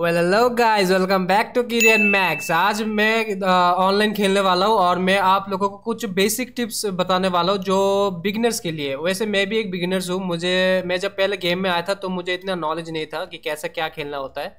well hello guys welcome back to किरियन मैक्स आज मैं ऑनलाइन uh, खेलने वाला हूँ और मैं आप लोगों को कुछ बेसिक टिप्स बताने वाला हूँ जो बिगिनर्स के लिए वैसे मैं भी एक बिगिनर्स हूँ मुझे मैं जब पहले गेम में आया था तो मुझे इतना नॉलेज नहीं था कि कैसा क्या खेलना होता है तो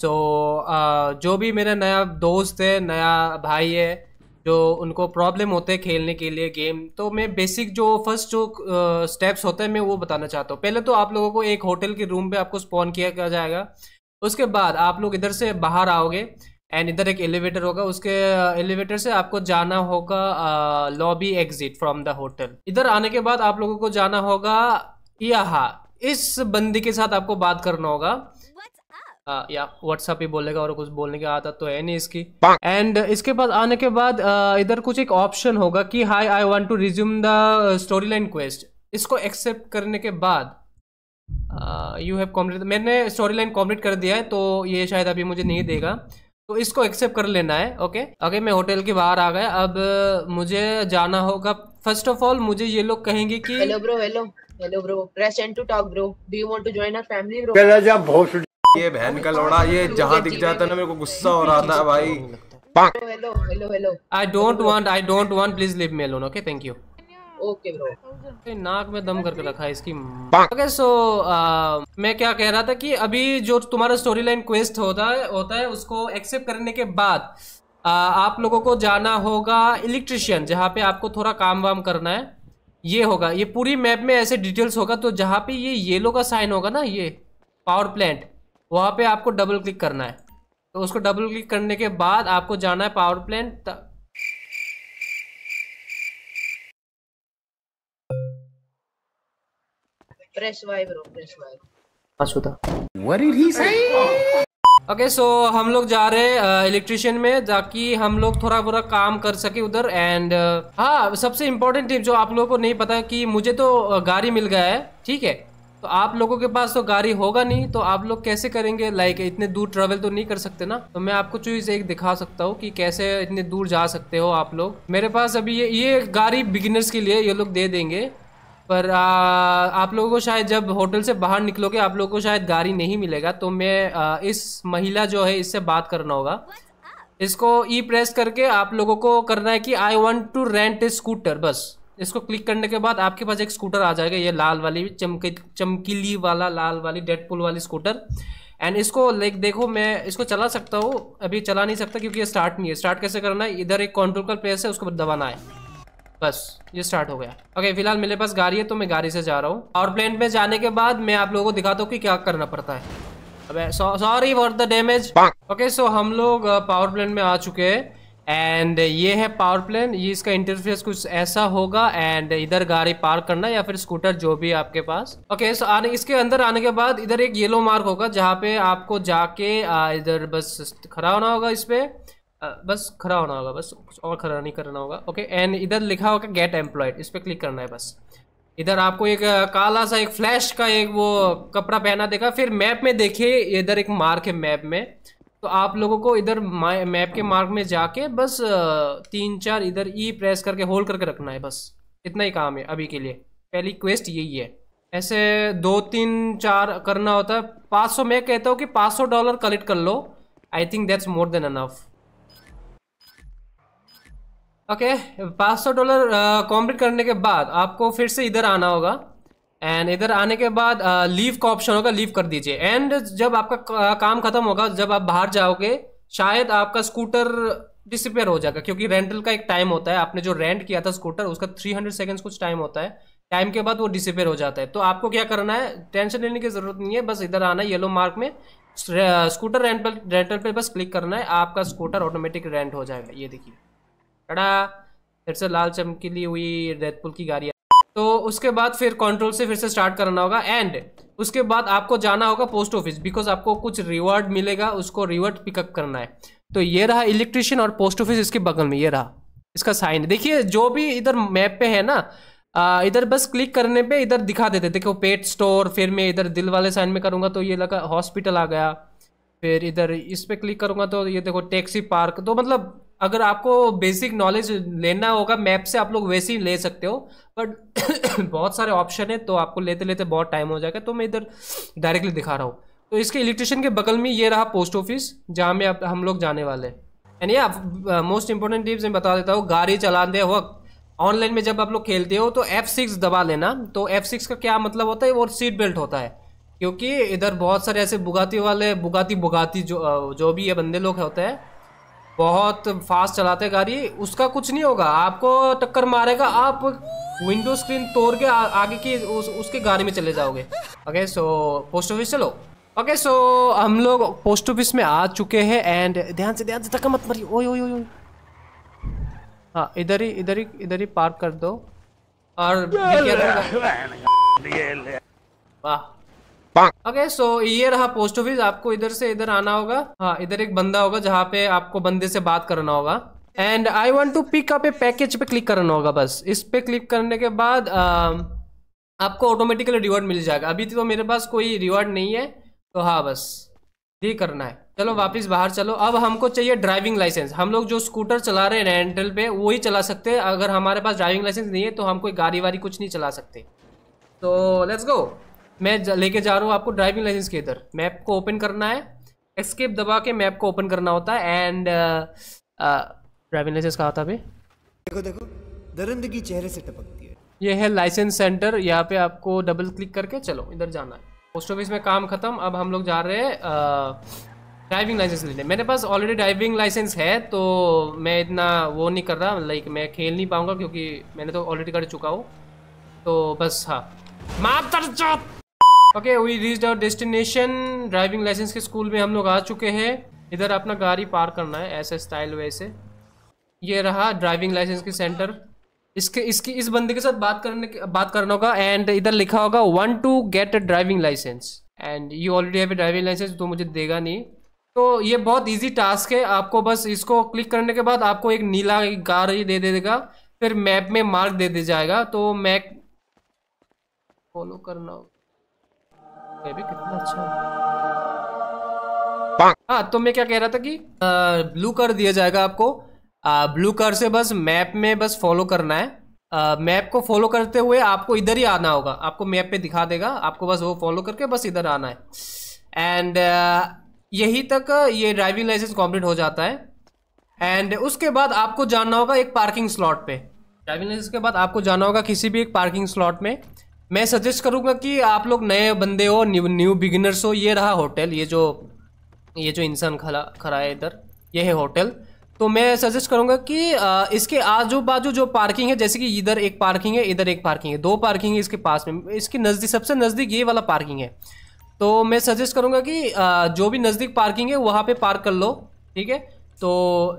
so, uh, जो भी मेरा नया दोस्त है नया भाई है जो उनको प्रॉब्लम होते हैं खेलने के लिए गेम तो मैं बेसिक जो फर्स्ट जो स्टेप्स uh, होते हैं मैं वो बताना चाहता हूँ पहले तो आप लोगों को एक होटल के रूम पर आपको स्पॉन किया जाएगा उसके बाद आप लोग इधर से बाहर आओगे एंड इधर एक एलिवेटर होगा उसके एलिवेटर से आपको जाना होगा lobby exit from the hotel इधर आने के बाद आप लोगों को जाना होगा यहाँ इस बंदी के साथ आपको बात करना होगा आ, या व्हाट्सअप ही बोलेगा और कुछ बोलने का आता तो है नहीं इसकी एंड इसके बाद आने के बाद इधर कुछ एक ऑप्शन होगा कि hi I want to resume the story line quest इसको एक्सेप्ट करने के बाद यू हैव कॉम्प्लीट मैंने स्टोरी लाइन कॉम्प्लीट कर दिया है तो ये शायद अभी मुझे नहीं देगा तो इसको एक्सेप्ट कर लेना है ओके अगर मैं होटल के बाहर आ गया अब मुझे जाना होगा फर्स्ट ऑफ ऑल मुझे ये लोग कहेंगे कि hello bro hello hello bro press and to talk bro do you want to join a family bro चला जा बहुत ये बहन का लोड़ा ये जहां दिख जाता है ना मेरे को गुस्सा हो रहा था भाई hello hello hello I don't want I don't want please leave me alone okay thank you okay bro नाक में दम करके रखा है इसकी ओके सो मैं क्या कह रहा था कि अभी जो तुम्हारा स्टोरी लाइन क्वेस्ट होता है होता है उसको एक्सेप्ट करने के बाद आ, आप लोगों को जाना होगा इलेक्ट्रिशियन जहाँ पे आपको थोड़ा काम वाम करना है ये होगा ये पूरी मैप में ऐसे डिटेल्स होगा तो जहाँ पे ये येलो का साइन होगा ना ये पावर प्लांट वहाँ पे आपको डबल क्लिक करना है तो उसको डबल क्लिक करने के बाद आपको जाना है power plant press Y bro press Y असुदा what did he say okay so हम लोग जा रहे इलेक्ट्रिशियन uh, में ताकि हम लोग थोड़ा बुरा काम कर सके उधर एंड uh, हाँ सबसे इम्पोर्टेंट टिप जो आप लोगों को नहीं पता कि मुझे तो uh, गाड़ी मिल गया है ठीक है तो आप लोगों के पास तो गाड़ी होगा नहीं तो आप लोग कैसे करेंगे लाइक like, इतने दूर ट्रेवल तो नहीं कर सकते ना तो मैं आपको चीज एक दिखा सकता हूँ कि कैसे इतने दूर जा सकते हो आप लोग मेरे पास अभी ये ये गाड़ी बिगिनर्स के लिए ये लोग दे देंगे पर आ, आप लोगों को शायद जब होटल से बाहर निकलोगे आप लोगों को शायद गाड़ी नहीं मिलेगा तो मैं आ, इस महिला जो है इससे बात करना होगा इसको ई प्रेस करके आप लोगों को करना है कि I want to rent a scooter बस इसको क्लिक करने के बाद आपके पास एक स्कूटर आ जाएगा ये लाल वाली चमकी चमकीली वाला लाल वाली डेडपुल वाली स्कूटर एंड इसको लाइक देखो मैं इसको चला सकता हूँ अभी चला नहीं सकता क्योंकि ये स्टार्ट नहीं है स्टार्ट कैसे करना है इधर एक कंट्रोल का प्रेस है उसको दबाना है बस ये स्टार्ट हो गया ओके फिलहाल मेरे पास गाड़ी है तो मैं गाड़ी से जा रहा हूँ और प्लेन में जाने के बाद मैं आप लोगों को दिखाता हूँ कि क्या करना पड़ता है अबे sorry for the damage okay so हम लोग पावर uh, प्लेन में आ चुके हैं एंड ये है पावर प्लेन ये इसका इंटरफेस कुछ ऐसा होगा एंड इधर गाड़ी पार्क करना या फिर स्कूटर जो भी आपके पास ओके सो आने इसके अंदर आने के बाद इधर एक येलो मार्क होगा जहाँ पे आपको जाके uh, इधर बस खड़ा होना होगा इस पर बस खड़ा होना होगा बस कुछ और खड़ा नहीं करना होगा ओके एंड इधर लिखा होगा गेट एम्प्लॉयड इस पर क्लिक करना है बस इधर आपको एक काला सा एक फ्लैश का एक वो कपड़ा पहना देगा फिर मैप में देखिए इधर एक मार्क है मैप में तो आप लोगों को इधर मैप के मार्क में जाके बस तीन चार इधर ई e प्रेस करके होल्ड करके रखना है बस इतना ही काम है अभी के लिए पहली क्वेस्ट यही है ऐसे दो तीन चार करना होता है पाँच सौ मैं कहता हूँ कि पाँच सौ डॉलर कलेक्ट कर लो I think that's more than enough okay पाँच सौ डॉलर कॉम्प्लीट करने के बाद आपको फिर से इधर आना होगा एंड इधर आने के बाद लीव का ऑप्शन होगा लीव कर दीजिए एंड जब आपका काम खत्म होगा जब आप बाहर जाओगे शायद आपका स्कूटर डिसपेयर हो जाएगा क्योंकि रेंटल का एक टाइम होता है आपने जो रेंट किया था स्कूटर उसका थ्री हंड्रेड सेकेंड्स कुछ टाइम होता है टाइम के बाद वो डिसपेयर हो जाता है तो आपको क्या करना है टेंशन लेने की जरूरत नहीं है बस इधर आना येलो मार्क में स्कूटर रेंट पर रेंटल पर बस क्लिक करना है आपका स्कूटर ऑटोमेटिक रेंट हो जाएगा ये देखिए अड़ा फिर से लाल चमकीली हुई रेतपुल की गाड़ी तो उसके बाद फिर कंट्रोल से फिर से स्टार्ट करना होगा एंड उसके बाद आपको जाना होगा पोस्ट ऑफिस बिकॉज आपको कुछ रिवॉर्ड मिलेगा उसको रिवॉर्ड पिकअप करना है तो ये रहा इलेक्ट्रिशियन और पोस्ट ऑफिस इसके बगल में ये रहा इसका साइन देखिए जो भी इधर मैप पे है ना इधर बस क्लिक करने पे इधर दिखा देते देखो पेट स्टोर फिर मैं इधर दिल वाले साइन में करूँगा तो ये लगा हॉस्पिटल आ गया फिर इधर इस पर क्लिक करूँगा तो ये देखो टैक्सी पार्क तो मतलब अगर आपको बेसिक नॉलेज लेना होगा मैप से आप लोग वैसे ही ले सकते हो बट बहुत सारे ऑप्शन है तो आपको लेते लेते बहुत टाइम हो जाएगा तो मैं इधर डायरेक्टली दिखा रहा हूँ तो इसके इलेक्ट्रिशियन के बगल में ये रहा पोस्ट ऑफिस जहाँ में हम लोग जाने वाले हैं एंड आप मोस्ट इंपॉर्टेंट टिप्स मैं बता देता हूँ गाड़ी चलाते वक्त ऑनलाइन में जब आप लोग खेलते हो तो एफ़ सिक्स दबा लेना तो एफ़ सिक्स का क्या मतलब होता है वो सीट बेल्ट होता है क्योंकि इधर बहुत सारे ऐसे बुगाती वाले बुगाती बुगाती जो जो भी ये बंदे लोग होते हैं बहुत फास्ट चलाते गाड़ी उसका कुछ नहीं होगा आपको टक्कर मारेगा आप विंडो स्क्रीन तोड़ के आ, आगे की उस, उसके गाड़ी में चले जाओगे ओके सो पोस्ट ऑफिस चलो ओके सो हम लोग पोस्ट ऑफिस में आ चुके हैं एंड ध्यान से ध्यान से धक्का मत मरिए ओए ओए ओए हाँ इधर ही इधर ही इधर ही पार्क कर दो और वाह ओके सो ये रहा पोस्ट ऑफिस आपको इधर से इधर आना होगा हाँ इधर एक बंदा होगा जहाँ पे आपको बंदे से बात करना होगा and I want to pick up a package पे क्लिक करना होगा बस इस पे क्लिक करने के बाद आ, आपको ऑटोमेटिकली रिवॉर्ड मिल जाएगा अभी तो मेरे पास कोई रिवॉर्ड नहीं है तो हाँ बस ये करना है चलो वापस बाहर चलो अब हमको चाहिए ड्राइविंग लाइसेंस हम लोग जो स्कूटर चला रहे हैं रेंटल पे वो ही चला सकते हैं अगर हमारे पास ड्राइविंग लाइसेंस नहीं है तो हम कोई गाड़ी वाड़ी कुछ नहीं चला सकते तो लेट्स गो मैं लेके जा रहा हूँ आपको ड्राइविंग लाइसेंस के इधर मैप को ओपन करना है एस्केप दबा के मैप को ओपन करना होता है एंड ड्राइविंग लाइसेंस कहा था भाई देखो देखो दरिंदगी चेहरे से टपकती है ये है लाइसेंस सेंटर यहाँ पे आपको डबल क्लिक करके चलो इधर जाना है पोस्ट ऑफिस में काम खत्म अब हम लोग जा रहे हैं ड्राइविंग uh, लाइसेंस लेने मेरे पास ऑलरेडी ड्राइविंग लाइसेंस है तो मैं इतना वो नहीं कर रहा लाइक मैं खेल नहीं पाऊंगा क्योंकि मैंने तो ऑलरेडी कर चुका हूँ तो बस हाँ कर चुप okay we reach our destination driving licence के स्कूल में हम लोग आ चुके हैं इधर अपना गाड़ी पार्क करना है ऐसे स्टाइल वे से ये रहा ड्राइविंग लाइसेंस के सेंटर इसके इसकी इस बंदे के साथ बात करने के बात करना होगा एंड इधर लिखा होगा want to get a driving licence and you already have driving licence तो मुझे देगा नहीं तो ये बहुत इजी टास्क है आपको बस इसको क्लिक करने के बाद आपको एक नीला गाड़ी दे देगा दे फिर मैप में मार्क दे दिया जाएगा तो मैप फॉलो करना होगा ये भी कितना अच्छा हाँ तो मैं क्या कह रहा था कि आ, ब्लू कर दिया जाएगा आपको आ, ब्लू कर से बस मैप में बस फॉलो करना है आ, मैप को फॉलो करते हुए आपको इधर ही आना होगा आपको मैप पे दिखा देगा आपको बस वो फॉलो करके बस इधर आना है एंड यही तक ये ड्राइविंग लाइसेंस कंप्लीट हो जाता है एंड उसके बाद आपको जाना होगा एक पार्किंग स्लॉट पे ड्राइविंग लाइसेंस के बाद आपको जाना होगा किसी भी एक पार्किंग स्लॉट में मैं सजेस्ट करूँगा कि आप लोग नए बंदे हो न्यू न्यू बिगिनर्स हो ये रहा होटल ये जो ये जो इंसान खड़ा खड़ा है इधर ये है होटल तो मैं सजेस्ट करूंगा कि आ, इसके आजू बाजू जो पार्किंग है जैसे कि इधर एक पार्किंग है इधर एक पार्किंग है दो पार्किंग है इसके पास में इसके नज़दीक सबसे नज़दीक ये वाला पार्किंग है तो मैं सजेस्ट करूंगा कि आ, जो भी नज़दीक पार्किंग है वहाँ पे पार्क कर लो ठीक है तो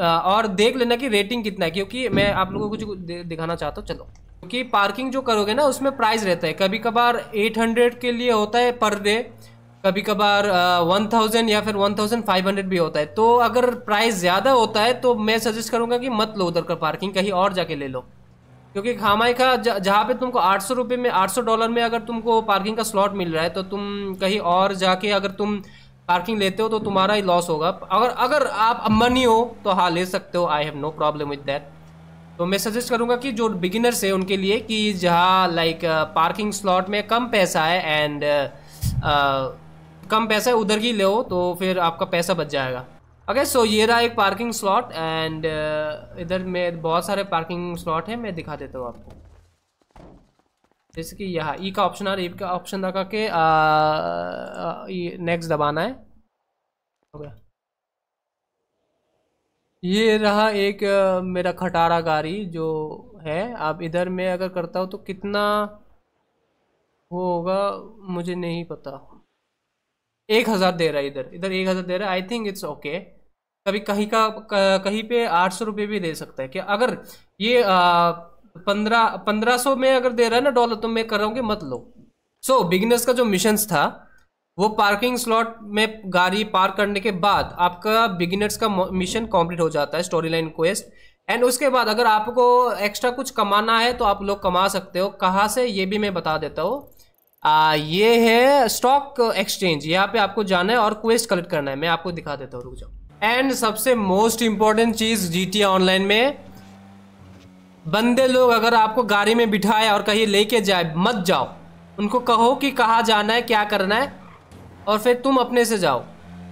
आ, और देख लेना कि रेटिंग कितना है क्योंकि मैं आप लोगों को कुछ दिखाना चाहता हूँ चलो क्योंकि पार्किंग जो करोगे ना उसमें प्राइस रहता है कभी कभार 800 के लिए होता है पर डे कभी कभार वन थाउजेंड या फिर वन थाउजेंड फाइव हंड्रेड भी होता है तो अगर प्राइस ज़्यादा होता है तो मैं सजेस्ट करूँगा कि मत लो उधर का पार्किंग कहीं और जाके ले लो क्योंकि खामाई का जहाँ पे तुमको आठ सौ रुपये में आठ सौ डॉलर में अगर तुमको पार्किंग का स्लॉट मिल रहा है तो तुम कहीं और जाके अगर तुम पार्किंग लेते हो तो तुम्हारा ही लॉस होगा अगर अगर आप मनी हो तो हाँ ले सकते हो I have no problem with that तो मैं सजेस्ट करूँगा कि जो बिगिनर्स है उनके लिए कि जहाँ लाइक पार्किंग स्लॉट में कम पैसा है एंड uh, uh, कम पैसा है उधर ही ले हो तो फिर आपका पैसा बच जाएगा अगर सो ये रहा एक पार्किंग स्लॉट एंड इधर में बहुत सारे पार्किंग स्लॉट हैं मैं दिखा देता हूँ आपको जैसे कि यहाँ ई e का ऑप्शन आ रहा है ई e का ऑप्शन लगा के नेक्स्ट uh, e दबाना है ये रहा एक मेरा खटारा गाड़ी जो है आप इधर में अगर करता हो तो कितना वो होगा मुझे नहीं पता एक हज़ार दे रहा है इधर इधर एक हज़ार दे रहा है आई थिंक इट्स ओके कभी कहीं का कहीं पे आठ सौ रुपये भी दे सकता है कि अगर ये पंद्रह पंद्रह सौ में अगर दे रहा है ना डॉलर तो मैं कर रहा हूँ कि मत लो सो बिगनेस का जो मिशंस था वो पार्किंग स्लॉट में गाड़ी पार्क करने के बाद आपका बिगिनर्स का मिशन कंप्लीट हो जाता है स्टोरी लाइन क्वेस्ट एंड उसके बाद अगर आपको एक्स्ट्रा कुछ कमाना है तो आप लोग कमा सकते हो कहाँ से ये भी मैं बता देता हूँ ये है स्टॉक एक्सचेंज यहाँ पे आपको जाना है और क्वेस्ट कलेक्ट करना है मैं आपको दिखा देता हूँ रुक जाओ एंड सबसे मोस्ट इम्पॉर्टेंट चीज़ जी ऑनलाइन में बंदे लोग अगर आपको गाड़ी में बिठाए और कहीं लेके जाए मत जाओ उनको कहो कि कहाँ जाना है क्या करना है और फिर तुम अपने से जाओ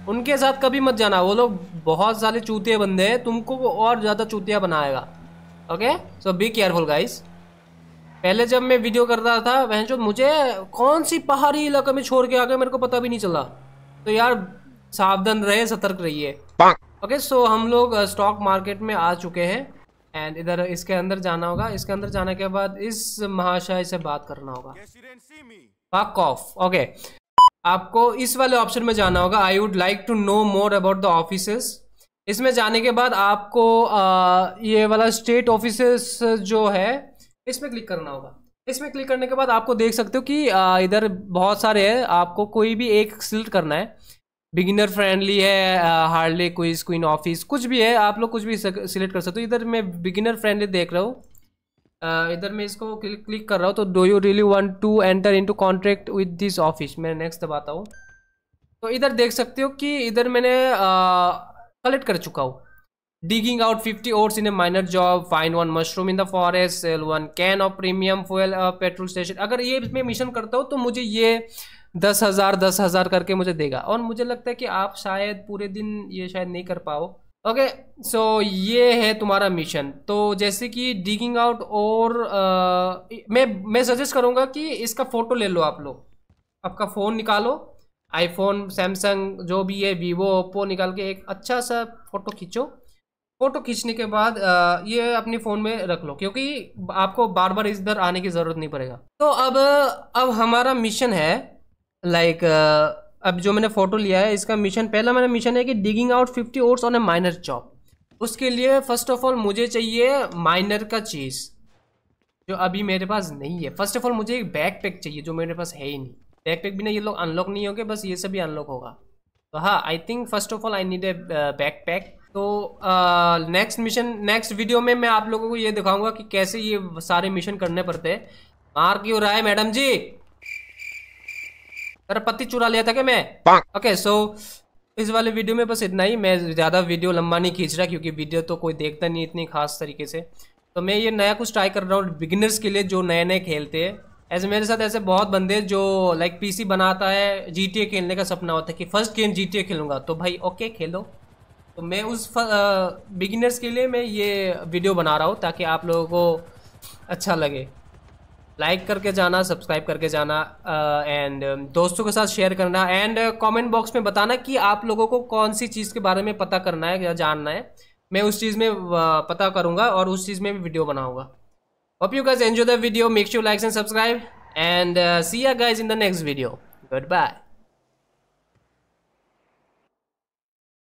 उनके साथ कभी मत जाना वो लोग बहुत सारे चूतिया बंदे हैं तुमको वो और ज़्यादा चूतिया बनाएगा okay so be careful guys पहले जब मैं वीडियो कर रहा था वह जो मुझे कौन सी पहाड़ी इलाके में छोड़ के आ गए मेरे को पता भी नहीं चला तो यार सावधान रहे सतर्क रहिए ओके सो हम लोग स्टॉक uh, मार्केट में आ चुके हैं एंड इधर इसके अंदर जाना होगा इसके अंदर जाने के बाद इस महाशय से बात करना होगा ऑफ ओके आपको इस वाले ऑप्शन में जाना होगा I would like to know more about the office इसमें जाने के बाद आपको आ, ये वाला स्टेट ऑफिस जो है इसमें क्लिक करना होगा इसमें क्लिक करने के बाद आपको देख सकते हो कि इधर बहुत सारे हैं आपको कोई भी एक सिलेक्ट करना है बिगिनर फ्रेंडली है हार्डली क्विज क्वीन ऑफिस कुछ भी है आप लोग कुछ भी सिलेक्ट कर सकते हो इधर मैं बिगिनर फ्रेंडली देख रहा हूँ Uh, इधर मैं इसको क्लिक कर रहा हूँ तो do you really want to enter to contract with this office मैं नेक्स्ट दबाता हूँ तो इधर देख सकते हो कि इधर मैंने कलेक्ट uh, कर चुका हूँ digging out fifty ores in a miner job find one mushroom in the forest sell one can of premium fuel petrol station अगर ये मैं मिशन करता हूँ तो मुझे ये दस हज़ार दस हज़ार करके मुझे देगा और मुझे लगता है कि आप शायद पूरे दिन ये शायद नहीं कर पाओ ओके सो ये है तुम्हारा मिशन तो जैसे कि डिगिंग आउट और मैं मैं सजेस्ट करूँगा कि इसका फ़ोटो ले लो आप लोग आपका फ़ोन निकालो आईफोन सैमसंग जो भी है वीवो ओप्पो निकाल के एक अच्छा सा फ़ोटो खींचो फ़ोटो खींचने के बाद ये अपने फ़ोन में रख लो क्योंकि आपको बार बार इधर आने की ज़रूरत नहीं पड़ेगा तो अब अब हमारा मिशन है लाइक अब जो मैंने फोटो लिया है इसका मिशन पहला मेरा मिशन है कि digging out fifty ores on a miner job उसके लिए फर्स्ट ऑफ ऑल मुझे चाहिए माइनर का चीज़ जो अभी मेरे पास नहीं है फर्स्ट ऑफ ऑल मुझे एक बैक पैक चाहिए जो मेरे पास है ही नहीं बैक पैक बिना ये लोग अनलॉक नहीं होंगे बस ये सब सभी अनलॉक होगा तो हाँ I think first of all I need a backpack तो नेक्स्ट मिशन नेक्स्ट वीडियो में मैं आप लोगों को ये दिखाऊंगा कि कैसे ये सारे मिशन करने पड़ते हैं मार क्यों रहा है मैडम जी अरे पत्ती चुरा लिया था क्या मैं ओके सो इस वाले वीडियो में बस इतना ही मैं ज़्यादा वीडियो लंबा नहीं खींच रहा क्योंकि वीडियो तो कोई देखता नहीं इतनी खास तरीके से तो मैं ये नया कुछ ट्राई कर रहा हूँ बिगिनर्स के लिए जो नए नए खेलते हैं ऐसे मेरे साथ ऐसे बहुत बंदे जो लाइक पीसी बनाता है जीटीए खेलने का सपना होता है कि फर्स्ट गेम जीटीए खेलूंगा तो भाई ओके खेलो तो मैं उस बिगिनर्स के लिए मैं ये वीडियो बना रहा हूँ ताकि आप लोगों को अच्छा लगे लाइक करके जाना सब्सक्राइब करके जाना एंड uh, um, दोस्तों के साथ शेयर करना एंड कमेंट बॉक्स में बताना कि आप लोगों को कौन सी चीज़ के बारे में पता करना है या जानना है मैं उस चीज़ में uh, पता करूँगा और उस चीज़ में भी वीडियो बनाऊँगा hope you guys enjoy the video make you likes and subscribe and see ya guys in the next video good bye